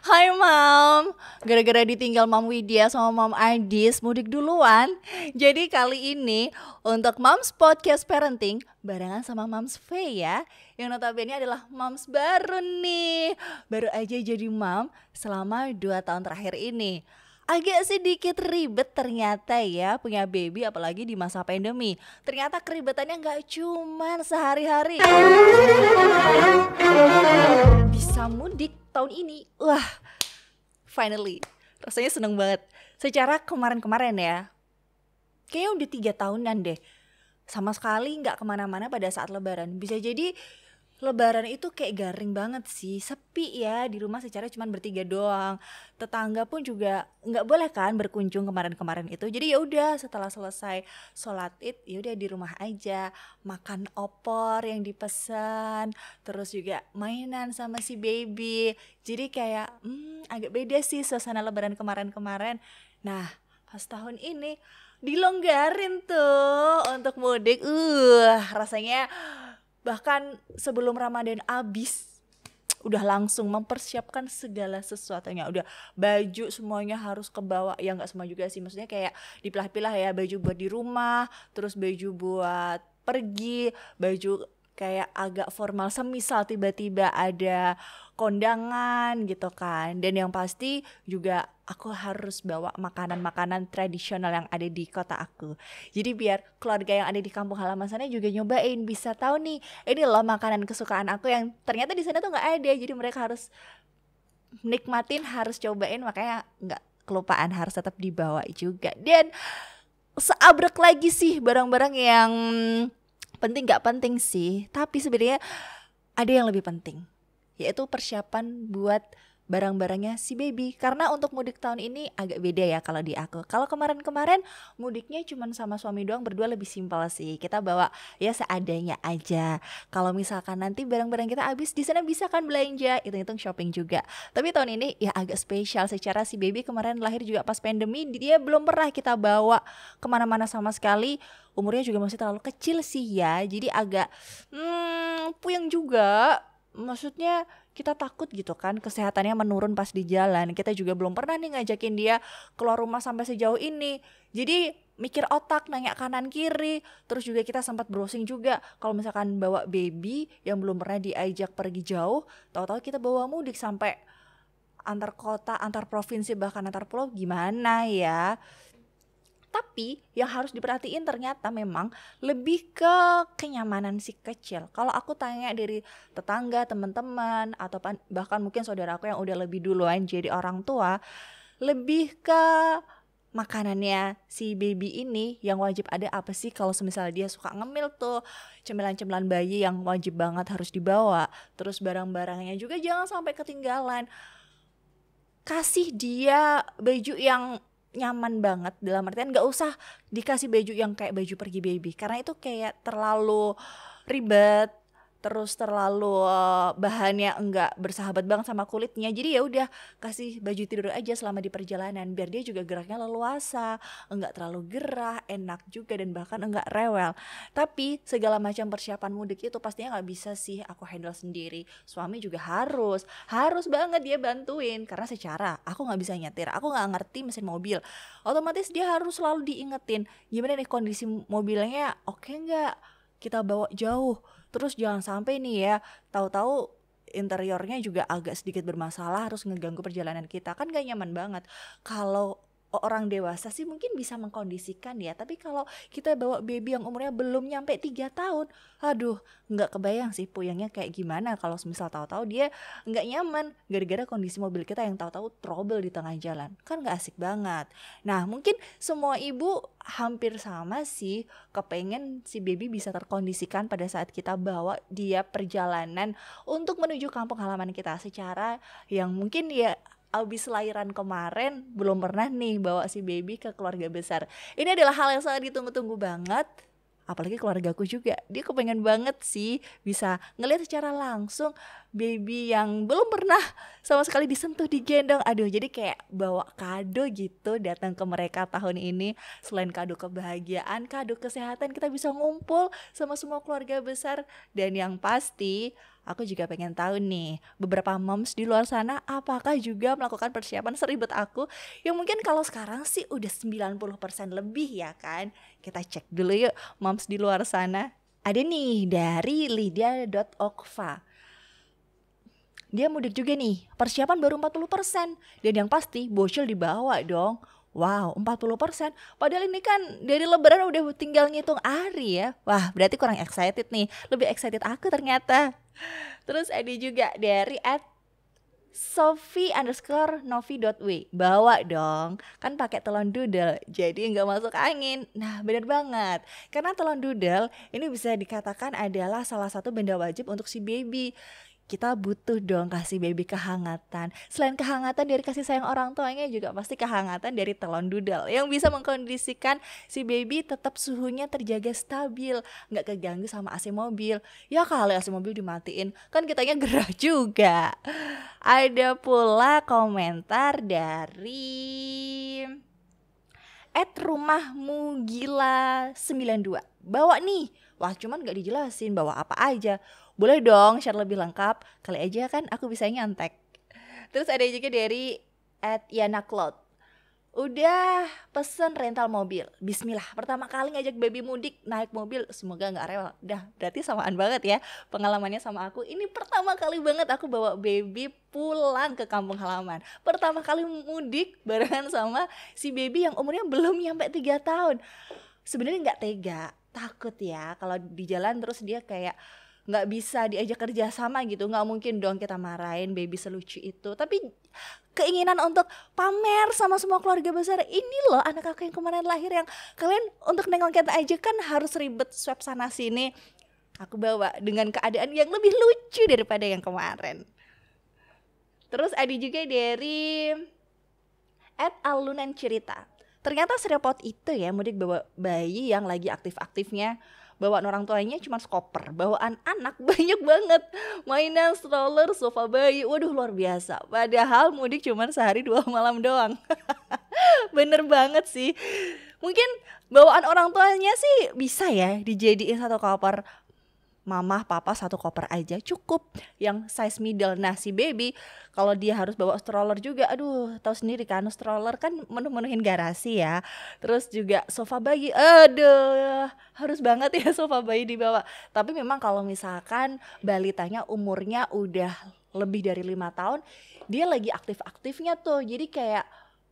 Hai Mam, gara-gara ditinggal Mam Widya sama Mam Adis mudik duluan Jadi kali ini untuk Moms Podcast Parenting barengan sama Moms V ya Yang notabene adalah Moms baru nih Baru aja jadi Mam selama 2 tahun terakhir ini agak sedikit ribet ternyata ya punya baby apalagi di masa pandemi. Ternyata keribetannya nggak cuman sehari-hari. Bisa mudik tahun ini. Wah, finally. Rasanya seneng banget. Secara kemarin-kemarin ya, kayaknya udah tiga tahunan deh. Sama sekali nggak kemana-mana pada saat lebaran. Bisa jadi Lebaran itu kayak garing banget sih, sepi ya di rumah secara cuma bertiga doang. Tetangga pun juga nggak boleh kan berkunjung kemarin-kemarin itu. Jadi ya udah setelah selesai sholat id, ya udah di rumah aja makan opor yang dipesan, terus juga mainan sama si baby. Jadi kayak hmm, agak beda sih suasana Lebaran kemarin-kemarin. Nah pas tahun ini dilonggarin tuh untuk mudik, uh rasanya bahkan sebelum Ramadan habis udah langsung mempersiapkan segala sesuatunya udah baju semuanya harus kebawa yang ya nggak semua juga sih maksudnya kayak dipilah-pilah ya baju buat di rumah terus baju buat pergi baju kayak agak formal semisal tiba-tiba ada kondangan gitu kan dan yang pasti juga aku harus bawa makanan-makanan tradisional yang ada di kota aku. Jadi biar keluarga yang ada di kampung halaman sana juga nyobain bisa tahu nih ini loh makanan kesukaan aku yang ternyata di sana tuh nggak ada. Jadi mereka harus nikmatin, harus cobain makanya nggak kelupaan harus tetap dibawa juga. Dan seabrek lagi sih barang-barang yang penting nggak penting sih, tapi sebenarnya ada yang lebih penting yaitu persiapan buat barang-barangnya si baby karena untuk mudik tahun ini agak beda ya kalau di aku kalau kemarin-kemarin mudiknya cuma sama suami doang berdua lebih simpel sih kita bawa ya seadanya aja kalau misalkan nanti barang-barang kita habis di sana bisa kan belanja hitung-hitung shopping juga tapi tahun ini ya agak spesial secara si baby kemarin lahir juga pas pandemi dia belum pernah kita bawa kemana-mana sama sekali umurnya juga masih terlalu kecil sih ya jadi agak hmm, puyeng juga maksudnya kita takut gitu kan kesehatannya menurun pas di jalan. Kita juga belum pernah nih ngajakin dia keluar rumah sampai sejauh ini. Jadi mikir otak, nanya kanan kiri, terus juga kita sempat browsing juga. Kalau misalkan bawa baby yang belum pernah diajak pergi jauh, tahu-tahu kita bawa mudik sampai antar kota, antar provinsi bahkan antar pulau gimana ya? Tapi yang harus diperhatiin ternyata memang lebih ke kenyamanan si kecil. Kalau aku tanya dari tetangga, teman-teman, atau bahkan mungkin saudara aku yang udah lebih duluan jadi orang tua, lebih ke makanannya si baby ini yang wajib ada apa sih kalau semisal dia suka ngemil tuh cemilan-cemilan bayi yang wajib banget harus dibawa terus barang-barangnya juga jangan sampai ketinggalan kasih dia baju yang nyaman banget dalam artian nggak usah dikasih baju yang kayak baju pergi baby karena itu kayak terlalu ribet terus terlalu uh, bahannya enggak bersahabat banget sama kulitnya jadi ya udah kasih baju tidur aja selama di perjalanan biar dia juga geraknya leluasa enggak terlalu gerah enak juga dan bahkan enggak rewel tapi segala macam persiapan mudik itu pastinya nggak bisa sih aku handle sendiri suami juga harus harus banget dia bantuin karena secara aku nggak bisa nyetir aku nggak ngerti mesin mobil otomatis dia harus selalu diingetin gimana nih kondisi mobilnya oke okay nggak kita bawa jauh terus jangan sampai nih ya tahu-tahu interiornya juga agak sedikit bermasalah harus ngeganggu perjalanan kita kan gak nyaman banget kalau orang dewasa sih mungkin bisa mengkondisikan ya tapi kalau kita bawa baby yang umurnya belum nyampe 3 tahun aduh nggak kebayang sih puyangnya kayak gimana kalau misal tahu-tahu dia nggak nyaman gara-gara kondisi mobil kita yang tahu-tahu trouble di tengah jalan kan nggak asik banget nah mungkin semua ibu hampir sama sih kepengen si baby bisa terkondisikan pada saat kita bawa dia perjalanan untuk menuju kampung halaman kita secara yang mungkin dia ya abis lahiran kemarin belum pernah nih bawa si baby ke keluarga besar. Ini adalah hal yang sangat ditunggu-tunggu banget. Apalagi keluargaku juga, dia kepengen banget sih bisa ngelihat secara langsung baby yang belum pernah sama sekali disentuh digendong. Aduh, jadi kayak bawa kado gitu datang ke mereka tahun ini. Selain kado kebahagiaan, kado kesehatan, kita bisa ngumpul sama semua keluarga besar. Dan yang pasti Aku juga pengen tahu nih, beberapa moms di luar sana apakah juga melakukan persiapan seribet aku yang mungkin kalau sekarang sih udah 90% lebih ya kan. Kita cek dulu yuk moms di luar sana. Ada nih dari lydia.okva dia mudik juga nih. Persiapan baru 40%. Dan yang pasti bocil dibawa dong. Wow, 40%. Padahal ini kan dari lebaran udah tinggal ngitung hari ya. Wah, berarti kurang excited nih. Lebih excited aku ternyata. Terus ada juga dari at Sophie underscore novi dot w Bawa dong, kan pakai telon dudel jadi nggak masuk angin Nah bener banget, karena telon dudel ini bisa dikatakan adalah salah satu benda wajib untuk si baby kita butuh dong kasih baby kehangatan. Selain kehangatan dari kasih sayang orang tuanya juga pasti kehangatan dari telon dudel yang bisa mengkondisikan si baby tetap suhunya terjaga stabil, nggak keganggu sama AC mobil. Ya kalau AC mobil dimatiin kan kitanya gerah juga. Ada pula komentar dari at rumahmu gila 92 bawa nih wah cuman gak dijelasin bawa apa aja boleh dong share lebih lengkap kali aja kan aku bisa nyantek terus ada juga dari at Yana Cloud Udah pesen rental mobil. Bismillah, pertama kali ngajak baby mudik naik mobil, semoga nggak rewel. Dah, berarti samaan banget ya pengalamannya sama aku. Ini pertama kali banget aku bawa baby pulang ke kampung halaman. Pertama kali mudik barengan sama si baby yang umurnya belum nyampe 3 tahun. Sebenarnya nggak tega, takut ya kalau di jalan terus dia kayak nggak bisa diajak kerja sama gitu nggak mungkin dong kita marahin baby selucu itu tapi keinginan untuk pamer sama semua keluarga besar ini loh anak aku yang kemarin lahir yang kalian untuk nengokin aja kan harus ribet swab sana sini aku bawa dengan keadaan yang lebih lucu daripada yang kemarin terus ada juga dari at alunan cerita ternyata serepot itu ya mudik bawa bayi yang lagi aktif-aktifnya bawaan orang tuanya cuma skoper bawaan anak banyak banget mainan stroller sofa bayi waduh luar biasa padahal mudik cuma sehari dua malam doang bener banget sih mungkin bawaan orang tuanya sih bisa ya dijadiin satu koper mama papa satu koper aja cukup yang size middle nah si baby kalau dia harus bawa stroller juga aduh tahu sendiri kan stroller kan menu-menuhin garasi ya terus juga sofa bayi aduh harus banget ya sofa bayi dibawa tapi memang kalau misalkan balitanya umurnya udah lebih dari lima tahun dia lagi aktif-aktifnya tuh jadi kayak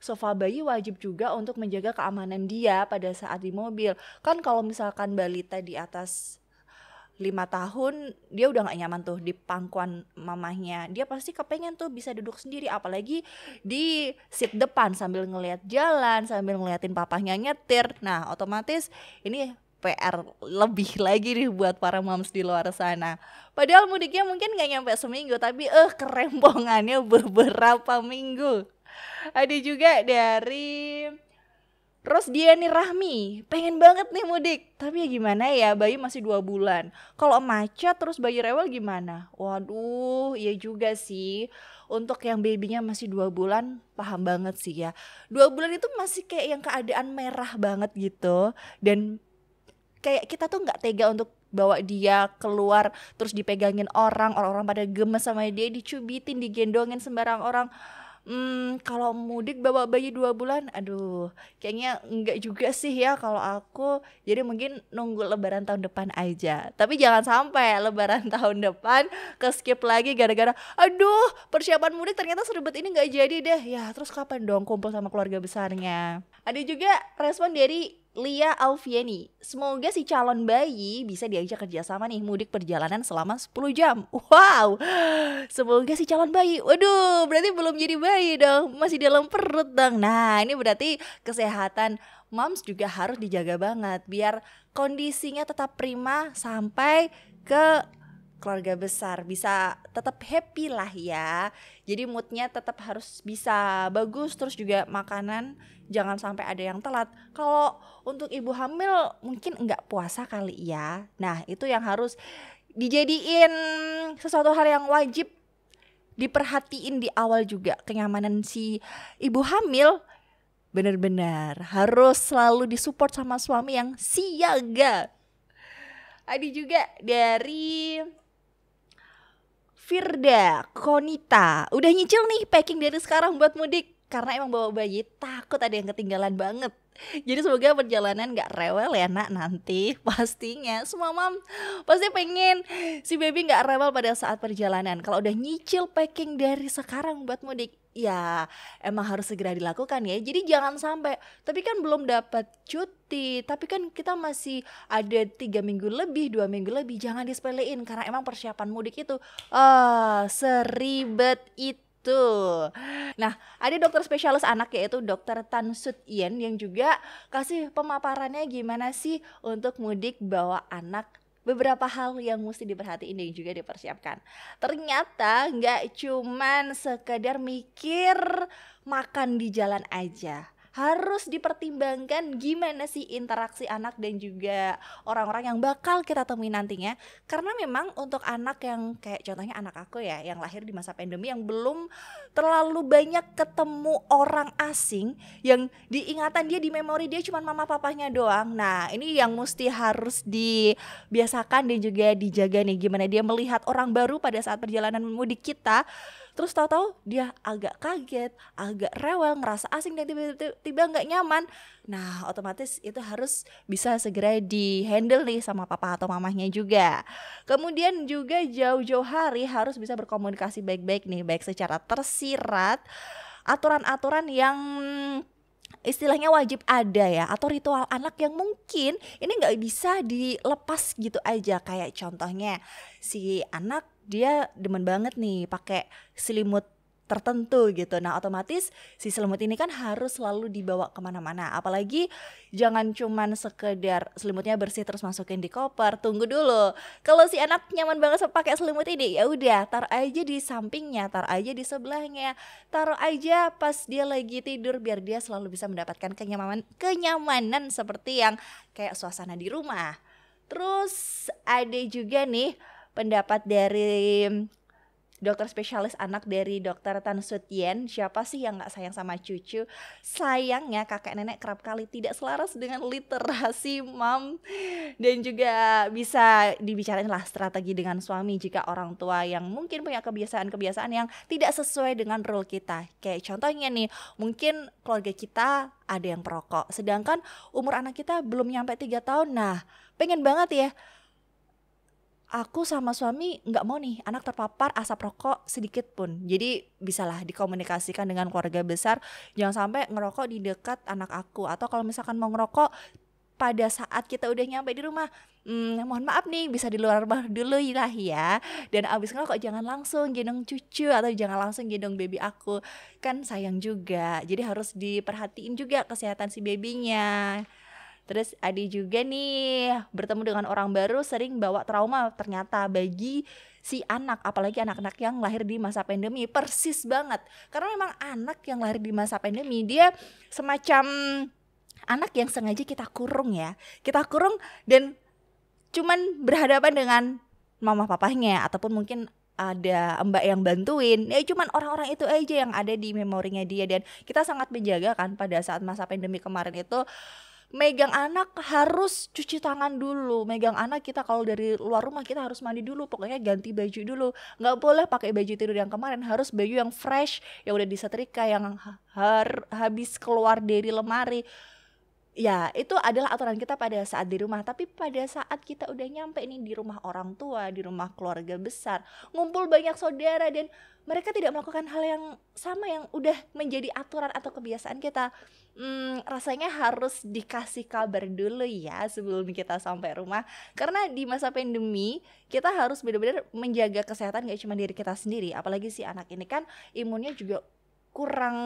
sofa bayi wajib juga untuk menjaga keamanan dia pada saat di mobil. Kan kalau misalkan balita di atas lima tahun dia udah gak nyaman tuh di pangkuan mamahnya dia pasti kepengen tuh bisa duduk sendiri apalagi di seat depan sambil ngelihat jalan sambil ngeliatin papahnya nyetir nah otomatis ini PR lebih lagi nih buat para moms di luar sana. Padahal mudiknya mungkin nggak nyampe seminggu, tapi eh kerempongannya beberapa minggu. Ada juga dari Rosdiani Rahmi, pengen banget nih mudik. Tapi ya gimana ya, bayi masih dua bulan. Kalau macet terus bayi rewel gimana? Waduh, iya juga sih. Untuk yang babynya masih dua bulan, paham banget sih ya. Dua bulan itu masih kayak yang keadaan merah banget gitu. Dan kayak kita tuh nggak tega untuk bawa dia keluar terus dipegangin orang orang-orang pada gemes sama dia dicubitin digendongin sembarang orang hmm, kalau mudik bawa bayi dua bulan, aduh kayaknya enggak juga sih ya kalau aku. Jadi mungkin nunggu lebaran tahun depan aja. Tapi jangan sampai lebaran tahun depan ke-skip lagi gara-gara aduh, persiapan mudik ternyata seribet ini enggak jadi deh. Ya, terus kapan dong kumpul sama keluarga besarnya? Ada juga respon dari Lia Alfieni, semoga si calon bayi bisa diajak kerjasama nih mudik perjalanan selama 10 jam. Wow, semoga si calon bayi. Waduh, berarti belum jadi bayi dong, masih dalam perut dong. Nah, ini berarti kesehatan moms juga harus dijaga banget biar kondisinya tetap prima sampai ke keluarga besar bisa tetap happy lah ya jadi moodnya tetap harus bisa bagus terus juga makanan jangan sampai ada yang telat kalau untuk ibu hamil mungkin nggak puasa kali ya nah itu yang harus dijadiin sesuatu hal yang wajib diperhatiin di awal juga kenyamanan si ibu hamil benar-benar harus selalu disupport sama suami yang siaga Adi juga dari Firda, Konita, udah nyicil nih packing dari sekarang buat mudik karena emang bawa bayi takut ada yang ketinggalan banget. Jadi semoga perjalanan gak rewel ya nak nanti pastinya semua mam pasti pengen si baby gak rewel pada saat perjalanan. Kalau udah nyicil packing dari sekarang buat mudik ya emang harus segera dilakukan ya. Jadi jangan sampai tapi kan belum dapat cuti, tapi kan kita masih ada tiga minggu lebih, dua minggu lebih, jangan disepelein karena emang persiapan mudik itu uh, seribet itu Tuh. Nah, ada dokter spesialis anak yaitu dokter Tan Sut Yen yang juga kasih pemaparannya gimana sih untuk mudik bawa anak beberapa hal yang mesti diperhatiin dan juga dipersiapkan. Ternyata nggak cuman sekedar mikir makan di jalan aja harus dipertimbangkan gimana sih interaksi anak dan juga orang-orang yang bakal kita temui nantinya karena memang untuk anak yang kayak contohnya anak aku ya yang lahir di masa pandemi yang belum terlalu banyak ketemu orang asing yang diingatan dia di memori dia cuma mama papanya doang nah ini yang mesti harus dibiasakan dan juga dijaga nih gimana dia melihat orang baru pada saat perjalanan mudik kita terus tahu-tahu dia agak kaget agak rewel ngerasa asing dan tiba-tiba nggak nyaman nah otomatis itu harus bisa segera di handle nih sama papa atau mamahnya juga kemudian juga jauh-jauh hari harus bisa berkomunikasi baik-baik nih baik secara tersirat aturan-aturan yang istilahnya wajib ada ya atau ritual anak yang mungkin ini nggak bisa dilepas gitu aja kayak contohnya si anak dia demen banget nih pakai selimut tertentu gitu. Nah otomatis si selimut ini kan harus selalu dibawa kemana-mana. Apalagi jangan cuman sekedar selimutnya bersih terus masukin di koper. Tunggu dulu. Kalau si anak nyaman banget sama pakai selimut ini, ya udah taruh aja di sampingnya, taruh aja di sebelahnya, taruh aja pas dia lagi tidur biar dia selalu bisa mendapatkan kenyamanan kenyamanan seperti yang kayak suasana di rumah. Terus ada juga nih pendapat dari dokter spesialis anak dari dokter Tan Sutien siapa sih yang nggak sayang sama cucu sayangnya kakek nenek kerap kali tidak selaras dengan literasi mam dan juga bisa dibicarain lah strategi dengan suami jika orang tua yang mungkin punya kebiasaan-kebiasaan yang tidak sesuai dengan rule kita kayak contohnya nih mungkin keluarga kita ada yang perokok sedangkan umur anak kita belum nyampe tiga tahun nah pengen banget ya aku sama suami nggak mau nih anak terpapar asap rokok sedikit pun. Jadi bisalah dikomunikasikan dengan keluarga besar, jangan sampai ngerokok di dekat anak aku atau kalau misalkan mau ngerokok pada saat kita udah nyampe di rumah, hmm, mohon maaf nih bisa di luar rumah dulu lah ya. Dan abis ngerokok jangan langsung gendong cucu atau jangan langsung gendong baby aku, kan sayang juga. Jadi harus diperhatiin juga kesehatan si babynya. Terus ada juga nih bertemu dengan orang baru sering bawa trauma ternyata bagi si anak apalagi anak-anak yang lahir di masa pandemi persis banget karena memang anak yang lahir di masa pandemi dia semacam anak yang sengaja kita kurung ya kita kurung dan cuman berhadapan dengan mama papahnya ataupun mungkin ada mbak yang bantuin ya cuman orang-orang itu aja yang ada di memorinya dia dan kita sangat menjaga kan pada saat masa pandemi kemarin itu megang anak harus cuci tangan dulu megang anak kita kalau dari luar rumah kita harus mandi dulu pokoknya ganti baju dulu nggak boleh pakai baju tidur yang kemarin harus baju yang fresh yang udah disetrika yang har habis keluar dari lemari ya itu adalah aturan kita pada saat di rumah tapi pada saat kita udah nyampe nih di rumah orang tua di rumah keluarga besar ngumpul banyak saudara dan mereka tidak melakukan hal yang sama yang udah menjadi aturan atau kebiasaan kita hmm, rasanya harus dikasih kabar dulu ya sebelum kita sampai rumah karena di masa pandemi kita harus benar-benar menjaga kesehatan gak cuma diri kita sendiri apalagi si anak ini kan imunnya juga kurang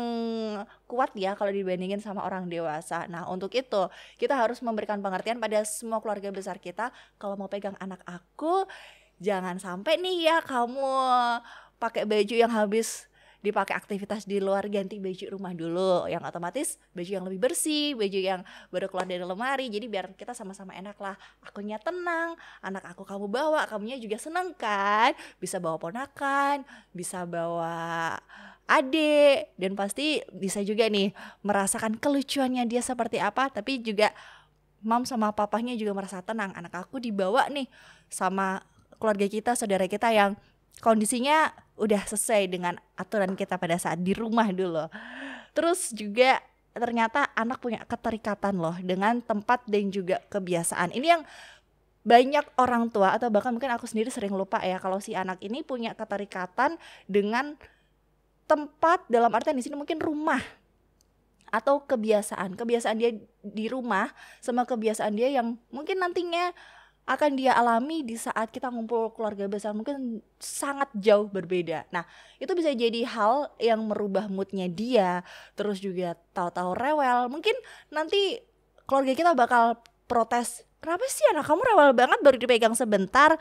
kuat ya kalau dibandingin sama orang dewasa. Nah, untuk itu kita harus memberikan pengertian pada semua keluarga besar kita kalau mau pegang anak aku jangan sampai nih ya kamu pakai baju yang habis dipakai aktivitas di luar ganti baju rumah dulu yang otomatis baju yang lebih bersih baju yang baru keluar dari lemari jadi biar kita sama-sama enak lah akunya tenang anak aku kamu bawa kamunya juga seneng kan bisa bawa ponakan bisa bawa adik dan pasti bisa juga nih merasakan kelucuannya dia seperti apa tapi juga mam sama papahnya juga merasa tenang anak aku dibawa nih sama keluarga kita saudara kita yang kondisinya udah sesuai dengan aturan kita pada saat di rumah dulu terus juga ternyata anak punya keterikatan loh dengan tempat dan juga kebiasaan ini yang banyak orang tua atau bahkan mungkin aku sendiri sering lupa ya kalau si anak ini punya keterikatan dengan tempat dalam artian di sini mungkin rumah atau kebiasaan kebiasaan dia di rumah sama kebiasaan dia yang mungkin nantinya akan dia alami di saat kita ngumpul keluarga besar mungkin sangat jauh berbeda. Nah, itu bisa jadi hal yang merubah moodnya dia, terus juga tahu-tahu rewel. Mungkin nanti keluarga kita bakal protes, "Kenapa sih anak kamu rewel banget baru dipegang sebentar?"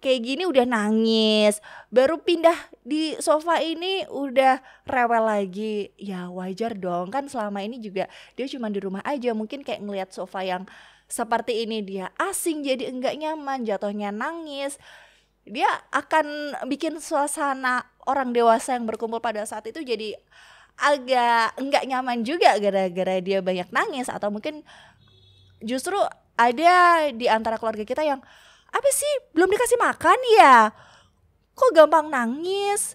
kayak gini udah nangis baru pindah di sofa ini udah rewel lagi ya wajar dong kan selama ini juga dia cuma di rumah aja mungkin kayak ngelihat sofa yang seperti ini dia asing jadi enggak nyaman jatuhnya nangis dia akan bikin suasana orang dewasa yang berkumpul pada saat itu jadi agak enggak nyaman juga gara-gara dia banyak nangis atau mungkin justru ada di antara keluarga kita yang apa sih belum dikasih makan ya kok gampang nangis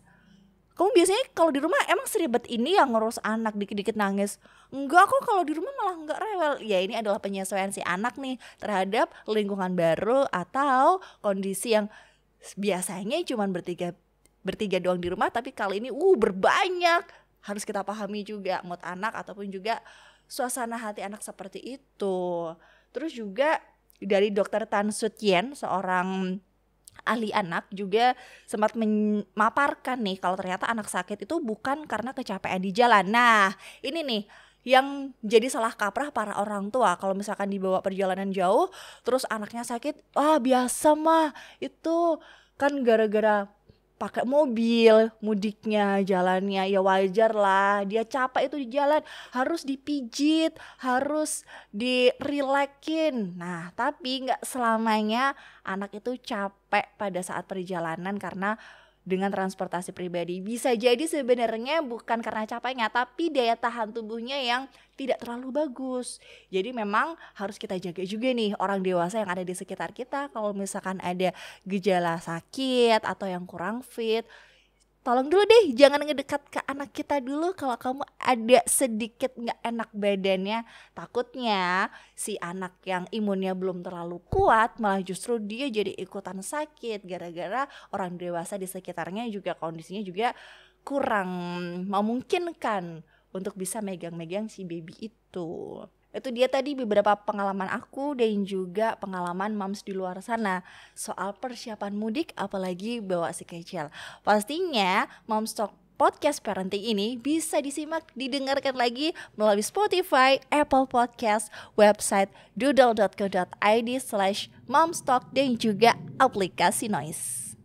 kamu biasanya kalau di rumah emang seribet ini yang ngurus anak dikit-dikit nangis enggak kok kalau di rumah malah enggak rewel ya ini adalah penyesuaian si anak nih terhadap lingkungan baru atau kondisi yang biasanya cuma bertiga bertiga doang di rumah tapi kali ini uh berbanyak harus kita pahami juga mood anak ataupun juga suasana hati anak seperti itu terus juga dari Dokter Tan Sutien, seorang ahli anak juga sempat memaparkan nih kalau ternyata anak sakit itu bukan karena kecapean di jalan. Nah, ini nih yang jadi salah kaprah para orang tua kalau misalkan dibawa perjalanan jauh terus anaknya sakit, ah biasa mah itu kan gara-gara pakai mobil mudiknya jalannya ya wajar lah dia capek itu di jalan harus dipijit harus direlekin nah tapi nggak selamanya anak itu capek pada saat perjalanan karena dengan transportasi pribadi. Bisa jadi sebenarnya bukan karena capeknya, tapi daya tahan tubuhnya yang tidak terlalu bagus. Jadi memang harus kita jaga juga nih orang dewasa yang ada di sekitar kita kalau misalkan ada gejala sakit atau yang kurang fit tolong dulu deh jangan ngedekat ke anak kita dulu kalau kamu ada sedikit nggak enak badannya takutnya si anak yang imunnya belum terlalu kuat malah justru dia jadi ikutan sakit gara-gara orang dewasa di sekitarnya juga kondisinya juga kurang memungkinkan untuk bisa megang-megang si baby itu itu dia tadi beberapa pengalaman aku dan juga pengalaman mams di luar sana soal persiapan mudik apalagi bawa si kecil. Pastinya mams talk podcast parenting ini bisa disimak didengarkan lagi melalui Spotify, Apple Podcast, website doodle.co.id slash momstock dan juga aplikasi noise.